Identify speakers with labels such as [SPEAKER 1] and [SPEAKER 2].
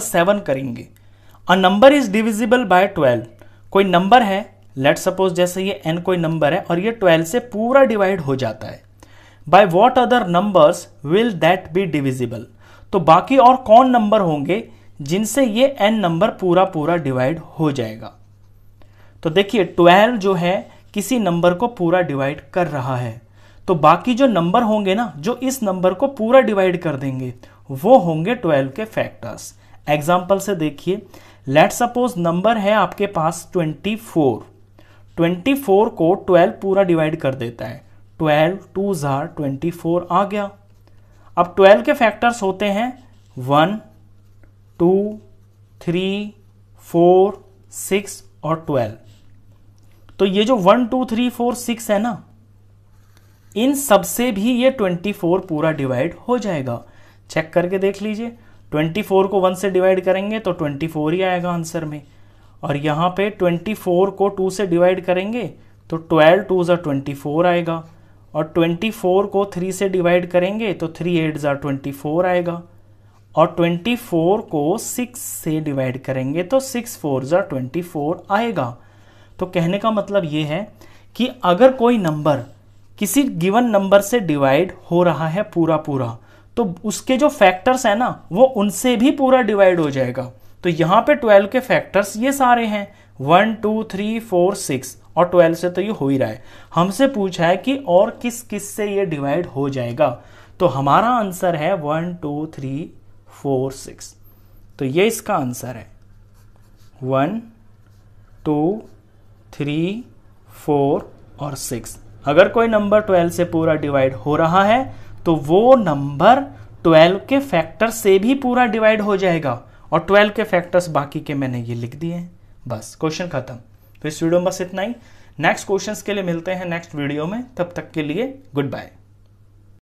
[SPEAKER 1] seven करेंगे a number is divisible by twelve कोई number है लेट सपोज जैसे ये एन कोई नंबर है और ये ट्वेल्व से पूरा डिवाइड हो जाता है by what other numbers will that be divisible तो बाकी और कौन नंबर होंगे जिनसे ये एन नंबर पूरा पूरा डिवाइड हो जाएगा तो देखिए ट्वेल्व जो है किसी नंबर को पूरा डिवाइड कर रहा है तो बाकी जो नंबर होंगे ना जो इस नंबर को पूरा डिवाइड कर देंगे वो होंगे ट्वेल्व के फैक्टर्स एग्जाम्पल से देखिए लेट सपोज नंबर है आपके पास ट्वेंटी फोर ट्वेंटी फोर को ट्वेल्व पूरा डिवाइड कर देता है ट्वेल्व टू ज़ार ट्वेंटी फोर आ गया अब ट्वेल्व के फैक्टर्स होते हैं one two three four six और ट्वेल्व तो ये जो one two three four six है ना इन सबसे भी ये ट्वेंटी फोर पूरा डिवाइड हो जाएगा चेक करके देख लीजिए ट्वेंटी फोर को वन से डिवाइड करेंगे तो ट्वेंटी फोर ही आएगा आंसर में और यहाँ पे ट्वेंटी फोर को टू से डिवाइड करेंगे तो ट्वेल्व टू ज़ा ट्वेंटी फोर आएगा और ट्वेंटी फोर को थ्री से डिवाइड करेंगे तो थ्री एट ज़ा ट्वेंटी फोर आएगा और ट्वेंटी फोर को सिक्स से डिवाइड करेंगे तो सिक्स फोर ज़ा ट्वेंटी फोर आएगा तो कहने का मतलब ये है कि अगर कोई नंबर किसी गिवन नंबर से डिवाइड हो रहा है पूरा पूरा तो उसके जो फैक्टर्स है ना वो उनसे भी पूरा डिवाइड हो जाएगा तो यहाँ पे ट्वेल्व के फैक्टर्स ये सारे हैं one two three four six और ट्वेल्व से तो ये हो ही रहा है हमसे पूछा है कि और किस किस से ये डिवाइड हो जाएगा तो हमारा आंसर है one two three four six तो ये इसका आंसर है वन टू थ्री फोर और सिक्स अगर कोई नंबर ट्वेल्व से पूरा डिवाइड हो रहा है तो वो नंबर 12 के फैक्टर से भी पूरा डिवाइड हो जाएगा और 12 के फैक्टर्स बाकी के मैंने ये लिख दिए बस क्वेश्चन खत्म तो इस वीडियो में बस इतना ही नेक्स्ट क्वेश्चंस के लिए मिलते हैं नेक्स्ट वीडियो में तब तक के लिए गुड बाय